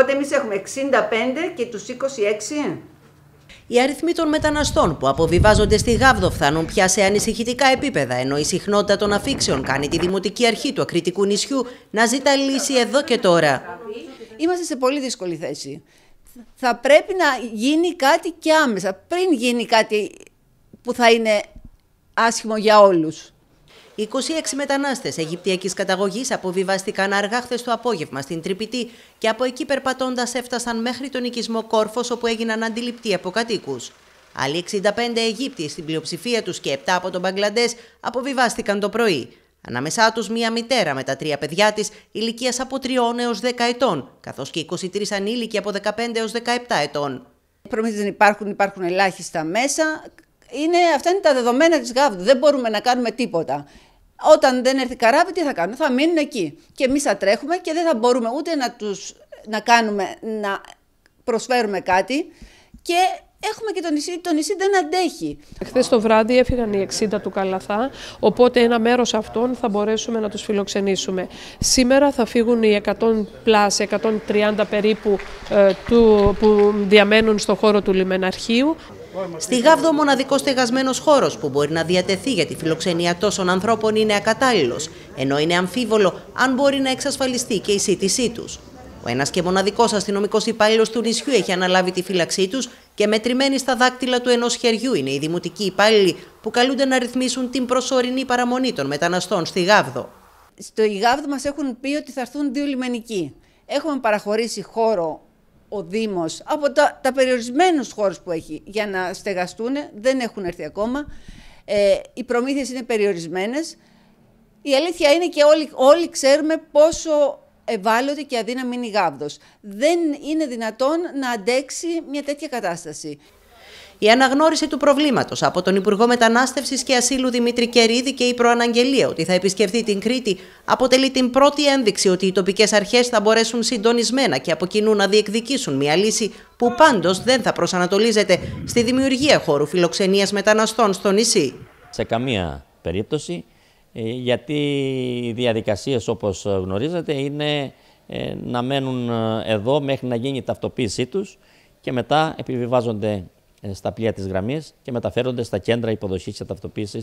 Οπότε εμείς έχουμε 65 και τους 26. Οι αριθμοί των μεταναστών που αποβιβάζονται στη Γάβδο φτάνουν πια σε ανησυχητικά επίπεδα, ενώ η συχνότητα των αφήξεων κάνει τη Δημοτική Αρχή του Ακριτικού νησιού να ζητά λύση εδώ και τώρα. Είμαστε σε πολύ δύσκολη θέση. Θα πρέπει να γίνει κάτι και άμεσα, πριν γίνει κάτι που θα είναι άσχημο για όλους. 26 μετανάστες Αιγυπτιακής καταγωγής αποβιβάστηκαν αργά χθες το απόγευμα στην Τρυπητή και από εκεί περπατώντας έφτασαν μέχρι τον οικισμό Κόρφος όπου έγιναν αντιληπτοί από κατοίκους. Άλλοι 65 Αιγύπτιοι στην πλειοψηφία τους και 7 από τον Μπαγκλαντές αποβιβάστηκαν το πρωί. Ανάμεσά τους μία μητέρα με τα τρία παιδιά της, ηλικίας από 3 έω 10 ετών, καθώς και 23 ανήλικοι από 15 έω 17 ετών. Προμήθειες δεν υπάρχουν, υπάρχουν ελάχιστα μέσα. Είναι, αυτά είναι τα δεδομένα της ΓΑΒΔΟ. Δεν μπορούμε να κάνουμε τίποτα. Όταν δεν έρθει καράβι, τι θα κάνουν, θα μείνουν εκεί. Και εμείς θα τρέχουμε και δεν θα μπορούμε ούτε να τους να κάνουμε, να προσφέρουμε κάτι. Και Έχουμε και το νησί, το νησί δεν αντέχει. Χθες το βράδυ έφυγαν οι 60 του Καλαθά, οπότε ένα μέρος αυτών θα μπορέσουμε να τους φιλοξενήσουμε. Σήμερα θα φύγουν οι 100 πλάς, 130 περίπου ε, που διαμένουν στο χώρο του λιμεναρχείου. Στη Γάβδο, ο μοναδικός στεγασμένος χώρος που μπορεί να διατεθεί για τη φιλοξενία τόσων ανθρώπων είναι ακατάλληλος, ενώ είναι αμφίβολο αν μπορεί να εξασφαλιστεί και η σύντησή τους. Ο ένας και μοναδικός αστυνομικός υπάλληλος του νησιού έχει αναλάβει τη φύλαξή τους και μετρημένοι στα δάκτυλα του ενός χεριού είναι οι δημοτικοί υπάλληλοι που καλούνται να ρυθμίσουν την προσωρινή παραμονή των μεταναστών στη Γάβδο. Στο Γάβδο μας έχουν πει ότι θα έρθουν δύο λιμενικοί. Έχουμε παραχωρήσει χώρο ο Δήμος από τα, τα περιορισμένους χώρους που έχει για να στεγαστούν, δεν έχουν έρθει ακόμα. Ε, οι προμήθειες είναι περιορισμένες. Η αλήθεια είναι και όλοι, όλοι ξέρουμε πόσο ευάλωτη και αδύναμη είναι η γάβδος. Δεν είναι δυνατόν να αντέξει μια τέτοια κατάσταση. Η αναγνώριση του προβλήματος από τον Υπουργό Μετανάστευσης και Ασύλου Δημήτρη Κερίδη και η προαναγγελία ότι θα επισκεφθεί την Κρήτη αποτελεί την πρώτη ένδειξη ότι οι τοπικές αρχές θα μπορέσουν συντονισμένα και από κοινού να διεκδικήσουν μια λύση που πάντως δεν θα προσανατολίζεται στη δημιουργία χώρου φιλοξενίας μεταναστών στο νησί. Σε καμία περίπτωση, ε, γιατί οι διαδικασίες όπως γνωρίζετε είναι ε, να μένουν ε, εδώ μέχρι να γίνει η ταυτοποίησή τους και μετά επιβιβάζονται ε, στα πλοία της γραμμής και μεταφέρονται στα κέντρα υποδοχής και ταυτοποίηση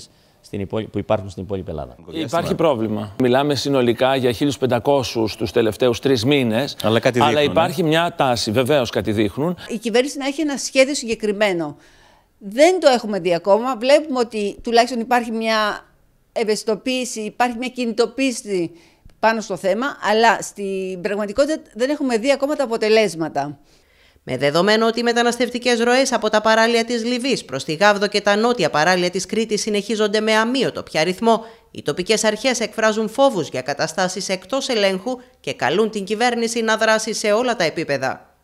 που υπάρχουν στην υπόλοιπη Ελλάδα. Υπάρχει πρόβλημα. Μιλάμε συνολικά για 1.500 τους τελευταίους τρεις μήνες. Αλλά, υπάρχει μια τάση, βεβαίως κάτι δείχνουν. Η κυβέρνηση να έχει ένα σχέδιο συγκεκριμένο. Δεν το έχουμε δει ακόμα. Βλέπουμε ότι τουλάχιστον υπάρχει μια ευαισθητοποίηση, υπάρχει μια κινητοποίηση πάνω στο θέμα, αλλά στην πραγματικότητα δεν έχουμε δει ακόμα τα αποτελέσματα. Με δεδομένο ότι οι μεταναστευτικές ροές από τα παράλια της Λιβύης προς τη Γάβδο και τα νότια παράλια της Κρήτης συνεχίζονται με αμύωτο πια ρυθμό, οι τοπικές αρχές εκφράζουν φόβους για καταστάσεις εκτός ελέγχου και καλούν την κυβέρνηση να δράσει σε όλα τα επίπεδα.